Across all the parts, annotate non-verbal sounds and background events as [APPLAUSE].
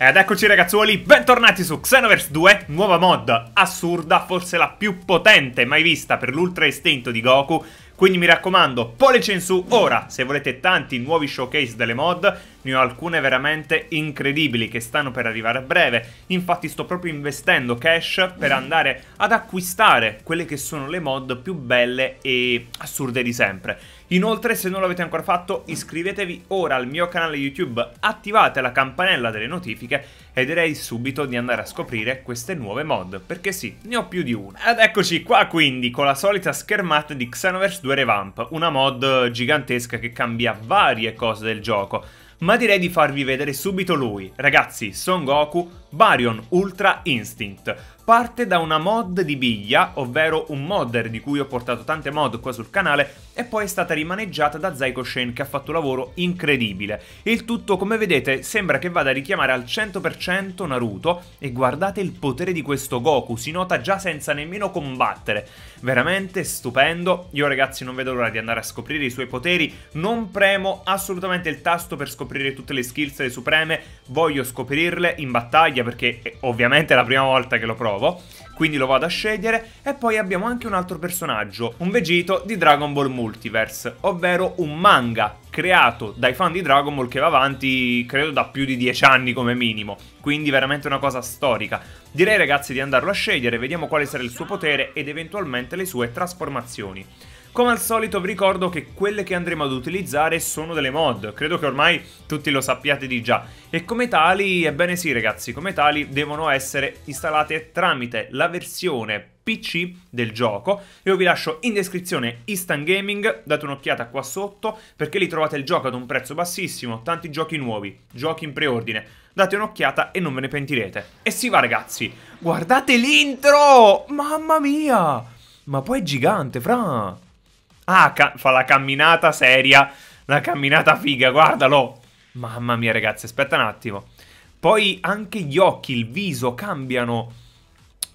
Ed eccoci ragazzuoli, bentornati su Xenoverse 2, nuova mod assurda, forse la più potente mai vista per l'ultra istinto di Goku, quindi mi raccomando, pollice in su ora se volete tanti nuovi showcase delle mod, ne ho alcune veramente incredibili che stanno per arrivare a breve. Infatti sto proprio investendo cash per andare ad acquistare quelle che sono le mod più belle e assurde di sempre. Inoltre, se non l'avete ancora fatto, iscrivetevi ora al mio canale YouTube, attivate la campanella delle notifiche e direi subito di andare a scoprire queste nuove mod, perché sì, ne ho più di una. Ed eccoci qua quindi con la solita schermata di Xenoverse 2 Revamp, una mod gigantesca che cambia varie cose del gioco ma direi di farvi vedere subito lui. Ragazzi, Son Goku Baryon Ultra Instinct parte da una mod di Biglia, ovvero un modder di cui ho portato tante mod qua sul canale, e poi è stata rimaneggiata da Zyko Shane che ha fatto un lavoro incredibile. Il tutto, come vedete, sembra che vada a richiamare al 100% Naruto, e guardate il potere di questo Goku, si nota già senza nemmeno combattere. Veramente stupendo, io ragazzi non vedo l'ora di andare a scoprire i suoi poteri, non premo assolutamente il tasto per scoprire tutte le skills delle supreme, voglio scoprirle in battaglia perché eh, ovviamente è la prima volta che lo provo trovo, quindi lo vado a scegliere e poi abbiamo anche un altro personaggio, un Vegito di Dragon Ball Multiverse, ovvero un manga creato dai fan di Dragon Ball che va avanti credo da più di 10 anni come minimo, quindi veramente una cosa storica. Direi ragazzi di andarlo a scegliere, vediamo quale sarà il suo potere ed eventualmente le sue trasformazioni. Come al solito vi ricordo che quelle che andremo ad utilizzare sono delle mod, credo che ormai tutti lo sappiate di già. E come tali, ebbene sì ragazzi, come tali devono essere installate tramite la versione PC del gioco. Io vi lascio in descrizione Instant Gaming, date un'occhiata qua sotto perché lì trovate il gioco ad un prezzo bassissimo, tanti giochi nuovi, giochi in preordine. Date un'occhiata e non ve ne pentirete. E si va ragazzi, guardate l'intro! Mamma mia! Ma poi è gigante, fra! Ah, fa la camminata seria, la camminata figa, guardalo. Mamma mia ragazzi, aspetta un attimo. Poi anche gli occhi, il viso cambiano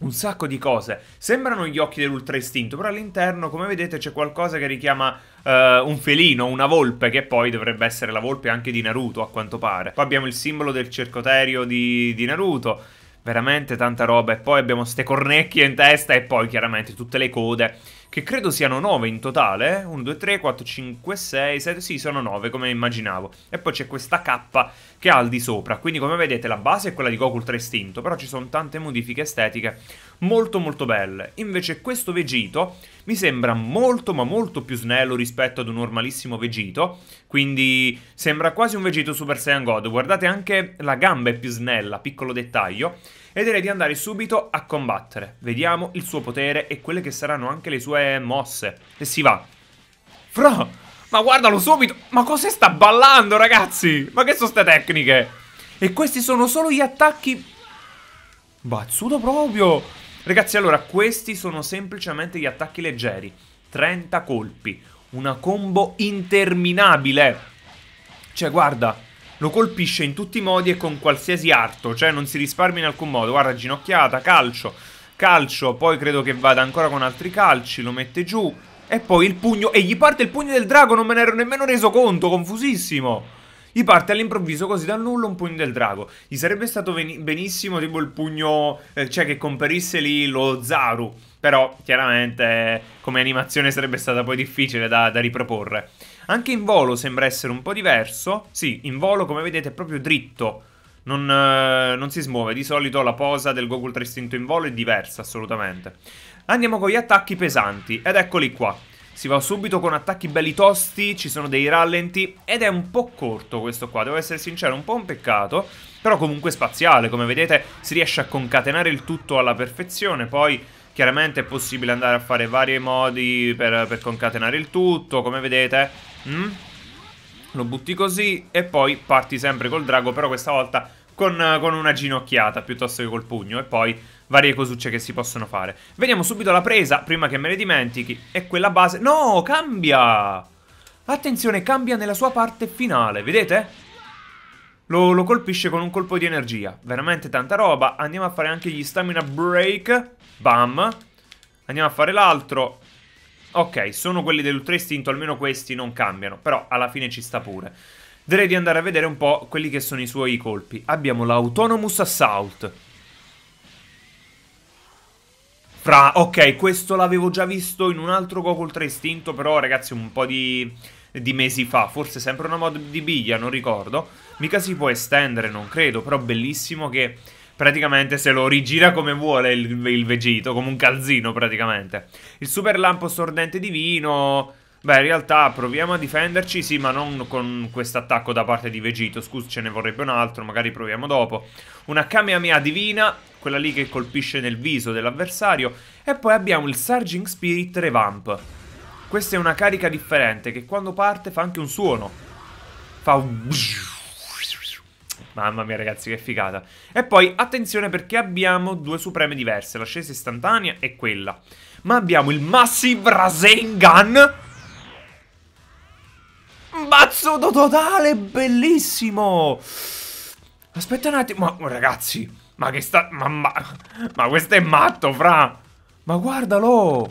un sacco di cose. Sembrano gli occhi dell'ultra istinto, però all'interno, come vedete, c'è qualcosa che richiama uh, un felino, una volpe, che poi dovrebbe essere la volpe anche di Naruto, a quanto pare. Poi abbiamo il simbolo del cercoterio di, di Naruto veramente tanta roba. E poi abbiamo queste cornecchie in testa e poi chiaramente tutte le code, che credo siano 9 in totale. 1, 2, 3, 4, 5, 6, 7, sì, sono 9 come immaginavo. E poi c'è questa K che ha al di sopra. Quindi come vedete la base è quella di Goku Ultra Istinto, però ci sono tante modifiche estetiche molto molto belle. Invece questo Vegito mi sembra molto ma molto più snello rispetto ad un normalissimo Vegito, quindi sembra quasi un Vegito Super Saiyan God. Guardate anche la gamba è più snella, piccolo dettaglio. E direi di andare subito a combattere. Vediamo il suo potere e quelle che saranno anche le sue mosse. E si va. Fra, ma guardalo subito! Ma cos'è sta ballando, ragazzi? Ma che sono ste tecniche? E questi sono solo gli attacchi... Bazzuto proprio! Ragazzi, allora, questi sono semplicemente gli attacchi leggeri. 30 colpi. Una combo interminabile. Cioè, guarda, lo colpisce in tutti i modi e con qualsiasi arto. Cioè, non si risparmia in alcun modo. Guarda, ginocchiata, calcio, calcio. Poi credo che vada ancora con altri calci. Lo mette giù. E poi il pugno. E gli parte il pugno del drago, non me ne ero nemmeno reso conto. Confusissimo. Gli parte all'improvviso così dal nulla un pugno del drago. Gli sarebbe stato benissimo tipo il pugno, eh, cioè che comparisse lì lo Zaru. Però chiaramente come animazione sarebbe stata poi difficile da, da riproporre. Anche in volo sembra essere un po' diverso. Sì, in volo come vedete è proprio dritto. Non, eh, non, si smuove. Di solito la posa del Gogol 3 istinto in volo è diversa assolutamente. Andiamo con gli attacchi pesanti ed eccoli qua. Si va subito con attacchi belli tosti, ci sono dei rallenti ed è un po' corto questo qua, devo essere sincero, un po' un peccato, però comunque spaziale, come vedete si riesce a concatenare il tutto alla perfezione, poi chiaramente è possibile andare a fare vari modi per, per concatenare il tutto, come vedete... Mm? Lo butti così e poi parti sempre col drago, però questa volta con, con, una ginocchiata piuttosto che col pugno e poi varie cosucce che si possono fare. Vediamo subito la presa, prima che me ne dimentichi. E quella base... No, cambia! Attenzione, cambia nella sua parte finale, vedete? Lo, lo, colpisce con un colpo di energia. Veramente tanta roba. Andiamo a fare anche gli stamina break. Bam. Andiamo a fare l'altro. Ok, sono quelli dell'ultra istinto, almeno questi non cambiano. Però alla fine ci sta pure. Direi di andare a vedere un po' quelli che sono i suoi colpi. Abbiamo l'Autonomous Assault. Fra... Ok, questo l'avevo già visto in un altro Gokul 3 Istinto, però ragazzi un po' di... di mesi fa, forse sempre una mod di biglia, non ricordo. Mica si può estendere, non credo, però bellissimo che praticamente se lo rigira come vuole il, il Vegito, come un calzino praticamente. Il super lampo sordente divino... Beh, in realtà proviamo a difenderci, sì, ma non con questo attacco da parte di Vegito. Scusa, ce ne vorrebbe un altro, magari proviamo dopo. Una Kamehameha divina quella lì che colpisce nel viso dell'avversario, e poi abbiamo il Surging Spirit Revamp. Questa è una carica differente che quando parte fa anche un suono. Fa un... Mamma mia ragazzi che figata. E poi attenzione perché abbiamo due supreme diverse, l'ascesa istantanea e quella. Ma abbiamo il Massive Rasengan Mazzodo totale, bellissimo! Aspetta un attimo, ma ragazzi, ma che sta... Ma, ma, ma questo è matto, fra! Ma guardalo!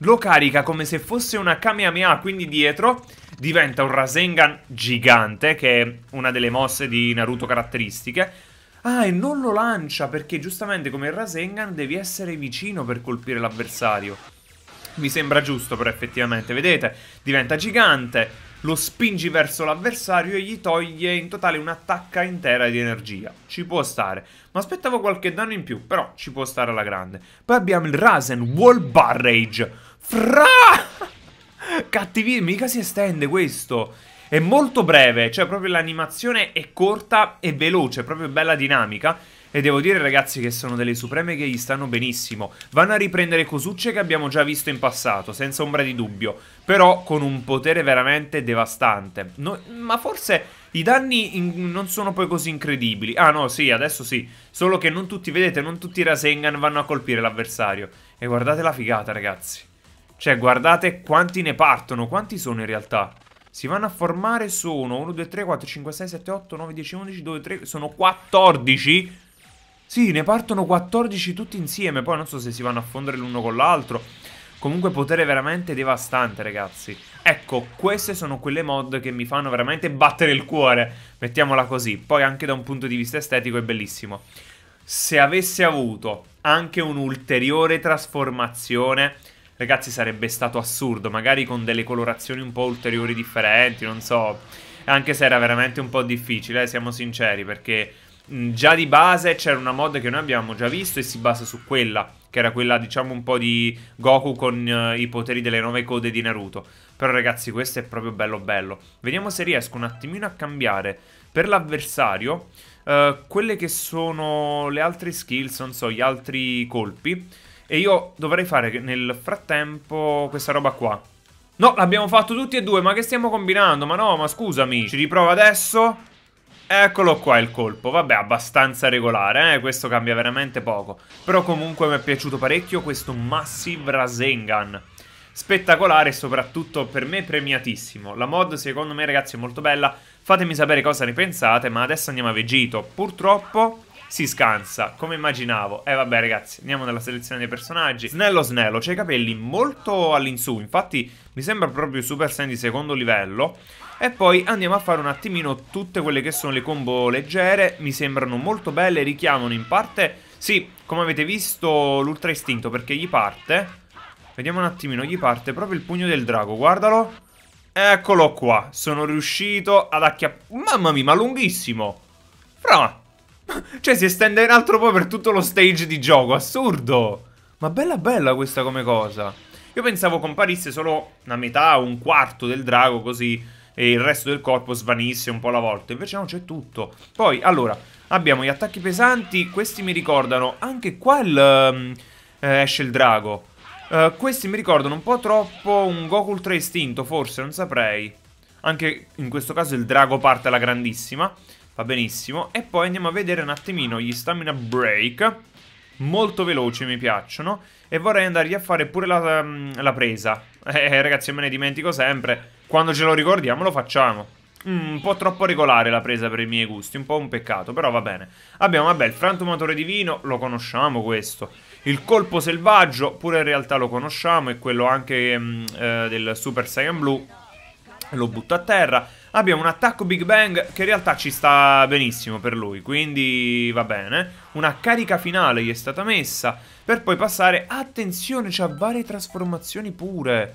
Lo carica come se fosse una Kamehameha, quindi dietro diventa un Rasengan gigante, che è una delle mosse di Naruto caratteristiche. Ah, e non lo lancia, perché giustamente come il Rasengan devi essere vicino per colpire l'avversario. Mi sembra giusto, però effettivamente, vedete? Diventa gigante, lo spingi verso l'avversario e gli toglie in totale un'attacca intera di energia. Ci può stare. Ma aspettavo qualche danno in più, però ci può stare alla grande. Poi abbiamo il Rasen Wall Barrage. Fra! [LAUGHS] Cattivismo, mica si estende questo. È molto breve, cioè proprio l'animazione è corta e veloce, proprio bella dinamica. E devo dire ragazzi che sono delle supreme che gli stanno benissimo. Vanno a riprendere cosucce che abbiamo già visto in passato, senza ombra di dubbio. Però con un potere veramente devastante. No, ma forse i danni in, non sono poi così incredibili. Ah no, sì, adesso sì. Solo che non tutti, vedete, non tutti i Rasengan vanno a colpire l'avversario. E guardate la figata ragazzi. Cioè guardate quanti ne partono, quanti sono in realtà. Si vanno a formare sono 1, 2, 3, 4, 5, 6, 7, 8, 9, 10, 11, 12, 13, sono 14 sì, ne partono 14 tutti insieme, poi non so se si vanno a fondere l'uno con l'altro. Comunque potere veramente devastante, ragazzi. Ecco, queste sono quelle mod che mi fanno veramente battere il cuore, mettiamola così. Poi anche da un punto di vista estetico è bellissimo. Se avesse avuto anche un'ulteriore trasformazione, ragazzi, sarebbe stato assurdo. Magari con delle colorazioni un po' ulteriori differenti, non so. Anche se era veramente un po' difficile, eh, siamo sinceri, perché Mm, già di base c'era una mod che noi abbiamo già visto e si basa su quella, che era quella diciamo un po' di Goku con uh, i poteri delle nuove code di Naruto. Però ragazzi questo è proprio bello bello. Vediamo se riesco un attimino a cambiare per l'avversario uh, quelle che sono le altre skills, non so, gli altri colpi. E io dovrei fare nel frattempo questa roba qua. No, l'abbiamo fatto tutti e due, ma che stiamo combinando? Ma no, ma scusami, ci riprovo adesso. Eccolo qua il colpo, vabbè abbastanza regolare, eh? questo cambia veramente poco. Però comunque mi è piaciuto parecchio questo Massive Rasengan. Spettacolare e soprattutto per me premiatissimo. La mod secondo me ragazzi è molto bella, fatemi sapere cosa ne pensate, ma adesso andiamo a Vegito. Purtroppo si scansa, come immaginavo. E eh, vabbè ragazzi, andiamo nella selezione dei personaggi. Snello Snello, c'ha i capelli molto all'insù, infatti mi sembra proprio Super Saiyan di secondo livello. E poi andiamo a fare un attimino tutte quelle che sono le combo leggere, mi sembrano molto belle, richiamano in parte... Sì, come avete visto l'ultra istinto perché gli parte... Vediamo un attimino, gli parte proprio il pugno del drago, guardalo. Eccolo qua, sono riuscito ad acchiappare... Mamma mia, ma lunghissimo! Fra, [LAUGHS] cioè si estende in altro po' per tutto lo stage di gioco, assurdo! Ma bella bella questa come cosa. Io pensavo comparisse solo una metà o un quarto del drago così e il resto del corpo svanisse un po' alla volta. Invece no, c'è tutto. Poi, allora, abbiamo gli attacchi pesanti. Questi mi ricordano... Anche qua il, um, ehm, eh, esce il drago. Uh, questi mi ricordano un po' troppo un Goku Ultra Istinto, forse, non saprei. Anche in questo caso il drago parte alla grandissima. Va benissimo. E poi andiamo a vedere un attimino gli stamina break. Molto veloci mi piacciono. E vorrei andargli a fare pure la, ehm, la presa. [LAUGHS] Eh, ragazzi, me ne dimentico sempre. Quando ce lo ricordiamo lo facciamo. Mm, un po' troppo regolare la presa per i miei gusti, un po' un peccato, però va bene. Abbiamo, vabbè, il frantumatore divino, lo conosciamo questo. Il colpo selvaggio, pure in realtà lo conosciamo, E quello anche mm, eh, del Super Saiyan Blue. Lo butto a terra. Abbiamo un attacco Big Bang che in realtà ci sta benissimo per lui, quindi va bene. Una carica finale gli è stata messa, per poi passare... Attenzione, c'ha varie trasformazioni pure...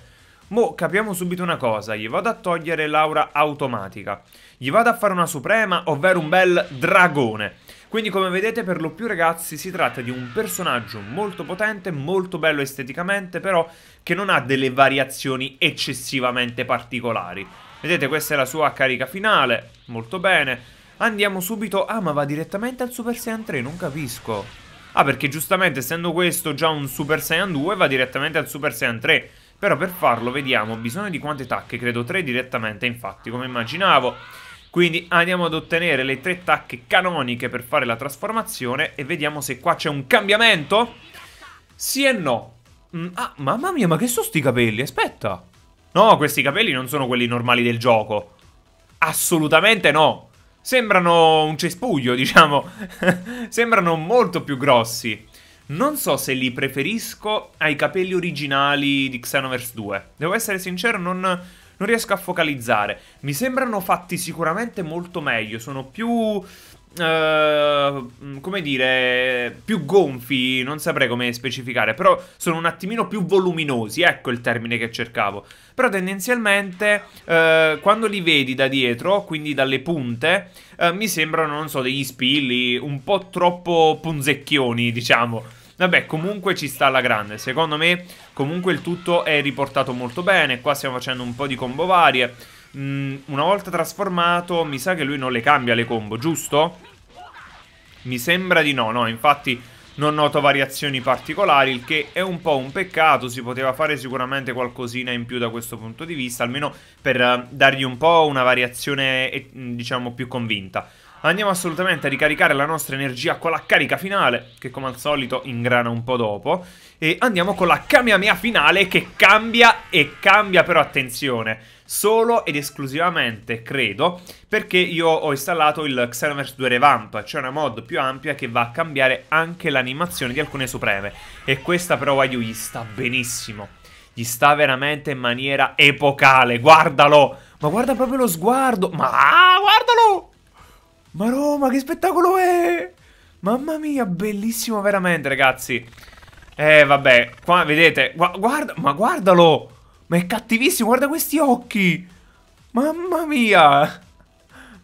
Mo capiamo subito una cosa, gli vado a togliere l'aura automatica. Gli vado a fare una suprema, ovvero un bel dragone. Quindi come vedete per lo più ragazzi si tratta di un personaggio molto potente, molto bello esteticamente, però che non ha delle variazioni eccessivamente particolari. Vedete questa è la sua carica finale, molto bene. Andiamo subito... Ah ma va direttamente al Super Saiyan 3, non capisco. Ah perché giustamente essendo questo già un Super Saiyan 2 va direttamente al Super Saiyan 3. Però per farlo, vediamo, ho bisogno di quante tacche? Credo tre direttamente, infatti, come immaginavo. Quindi andiamo ad ottenere le tre tacche canoniche per fare la trasformazione e vediamo se qua c'è un cambiamento. Sì e no. Mm, ah, mamma mia, ma che sono sti capelli? Aspetta. No, questi capelli non sono quelli normali del gioco. Assolutamente no. Sembrano un cespuglio, [LAUGHS] diciamo. Sembrano molto più grossi. Non so se li preferisco ai capelli originali di Xenoverse 2. Devo essere sincero, non, non riesco a focalizzare. Mi sembrano fatti sicuramente molto meglio, sono più Uh, come dire, più gonfi, non saprei come specificare, però sono un attimino più voluminosi, ecco il termine che cercavo. Però tendenzialmente uh, quando li vedi da dietro, quindi dalle punte, uh, mi sembrano, non so, degli spilli un po' troppo punzecchioni, diciamo. Vabbè, comunque ci sta alla grande. Secondo me, comunque il tutto è riportato molto bene. Qua stiamo facendo un po' di combo varie mh, mm, una volta trasformato, mi sa che lui non le cambia le combo, giusto? Mi sembra di no, no, infatti non noto variazioni particolari, il che è un po' un peccato, si poteva fare sicuramente qualcosina in più da questo punto di vista, almeno per eh, dargli un po' una variazione, mm, diciamo, più convinta. Andiamo assolutamente a ricaricare la nostra energia con la carica finale, che come al solito ingrana un po' dopo. E andiamo con la Kamehameha finale che cambia e cambia però attenzione. Solo ed esclusivamente, credo, perché io ho installato il Xenoverse 2 Revamp, cioè una mod più ampia che va a cambiare anche l'animazione di alcune supreme. E questa però Wagyu gli sta benissimo. Gli sta veramente in maniera epocale, guardalo! Ma guarda proprio lo sguardo! Ma guardalo! Ma Roma, che spettacolo è! Mamma mia, bellissimo veramente, ragazzi. Eh, vabbè, qua vedete, gu guarda, ma guardalo! Ma è cattivissimo, guarda questi occhi! Mamma mia!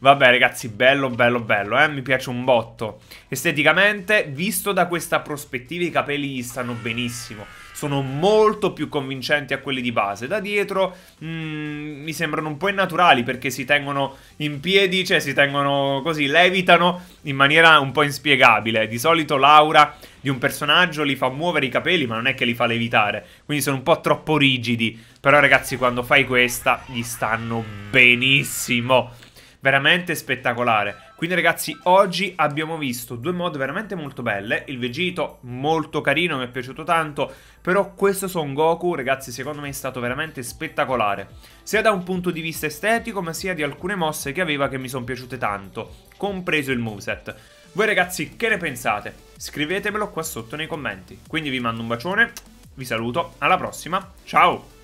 Vabbè ragazzi, bello, bello, bello, eh? mi piace un botto. Esteticamente, visto da questa prospettiva, i capelli gli stanno benissimo. Sono molto più convincenti a quelli di base. Da dietro mh, mm, mi sembrano un po' innaturali perché si tengono in piedi, cioè si tengono così, levitano in maniera un po' inspiegabile. Di solito Laura di un personaggio li fa muovere i capelli, ma non è che li fa levitare. Quindi sono un po' troppo rigidi. Però, ragazzi, quando fai questa, gli stanno benissimo veramente spettacolare. Quindi ragazzi oggi abbiamo visto due mod veramente molto belle, il Vegito molto carino, mi è piaciuto tanto, però questo Son Goku ragazzi secondo me è stato veramente spettacolare, sia da un punto di vista estetico ma sia di alcune mosse che aveva che mi sono piaciute tanto, compreso il moveset. Voi ragazzi che ne pensate? Scrivetemelo qua sotto nei commenti, quindi vi mando un bacione, vi saluto, alla prossima, ciao!